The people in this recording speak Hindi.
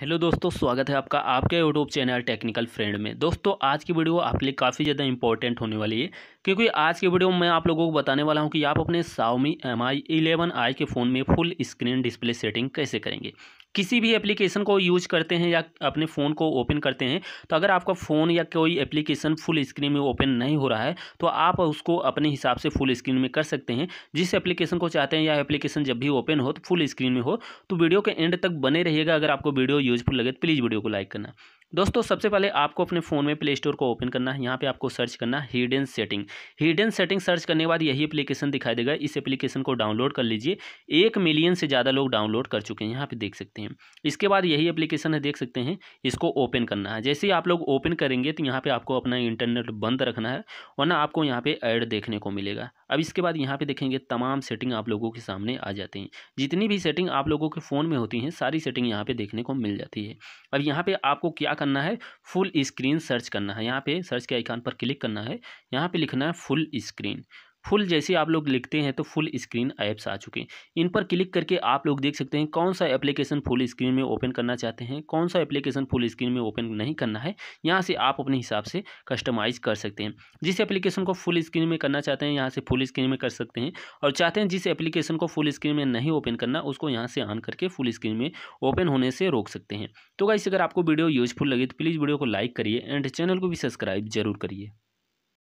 हेलो दोस्तों स्वागत है आपका आपके यूट्यूब चैनल टेक्निकल फ्रेंड में दोस्तों आज की वीडियो आपके लिए काफ़ी ज़्यादा इंपॉर्टेंट होने वाली है क्योंकि आज की वीडियो में मैं आप लोगों को बताने वाला हूं कि आप अपने Xiaomi M I eleven I के फ़ोन में फुल स्क्रीन डिस्प्ले सेटिंग कैसे करेंगे किसी भी एप्लीकेशन को यूज करते हैं या अपने फ़ोन को ओपन करते हैं तो अगर आपका फ़ोन या कोई एप्लीकेशन फुल स्क्रीन में ओपन नहीं हो रहा है तो आप उसको अपने हिसाब से फुल स्क्रीन में कर सकते हैं जिस एप्लीकेशन को चाहते हैं या एप्लीकेशन जब भी ओपन हो तो फुल स्क्रीन में हो तो वीडियो के एंड तक बने रहिएगा अगर आपको वीडियो यूजफुल लगे तो प्लीज़ वीडियो को लाइक करना दोस्तों सबसे पहले आपको अपने फ़ोन में प्ले स्टोर को ओपन करना है यहाँ पे आपको सर्च करना है hidden setting hidden setting search करने के बाद यही एप्लीकेशन दिखाई देगा इस एप्लीकेशन को डाउनलोड कर लीजिए एक मिलियन से ज़्यादा लोग डाउनलोड कर चुके हैं यहाँ पे देख सकते हैं इसके बाद यही एप्लीकेशन है देख सकते हैं इसको ओपन करना है जैसे ही आप लोग ओपन करेंगे तो यहाँ पर आपको अपना इंटरनेट बंद रखना है वरना आपको यहाँ पर ऐड देखने को मिलेगा अब इसके बाद यहाँ पर देखेंगे तमाम सेटिंग आप लोगों के सामने आ जाते हैं जितनी भी सेटिंग आप लोगों के फ़ोन में होती हैं सारी सेटिंग यहाँ पर देखने को मिल जाती है अब यहाँ पर आपको क्या करना है फुल स्क्रीन सर्च करना है यहाँ पे सर्च के आइकान पर क्लिक करना है यहाँ पे लिखना है फुल स्क्रीन फुल जैसे आप लोग लिखते हैं तो फुल स्क्रीन ऐप्स आ चुके हैं इन पर क्लिक करके आप लोग देख सकते हैं कौन सा एप्लीकेशन फुल स्क्रीन में ओपन करना चाहते हैं कौन सा एप्लीकेशन फुल स्क्रीन में ओपन नहीं करना है यहाँ से आप अपने हिसाब से कस्टमाइज़ कर सकते हैं जिस एप्लीकेशन को फुल स्क्रीन में करना चाहते हैं यहाँ से फुल स्क्रीन में कर सकते हैं और चाहते हैं जिस एप्लीकेशन को फुल स्क्रीन में नहीं ओपन करना उसको यहाँ से ऑन करके फुल स्क्रीन में ओपन होने से रोक सकते हैं तो गाइस अगर आपको वीडियो यूजफुल लगे तो प्लीज़ वीडियो को लाइक करिए एंड चैनल को भी सब्सक्राइब जरूर करिए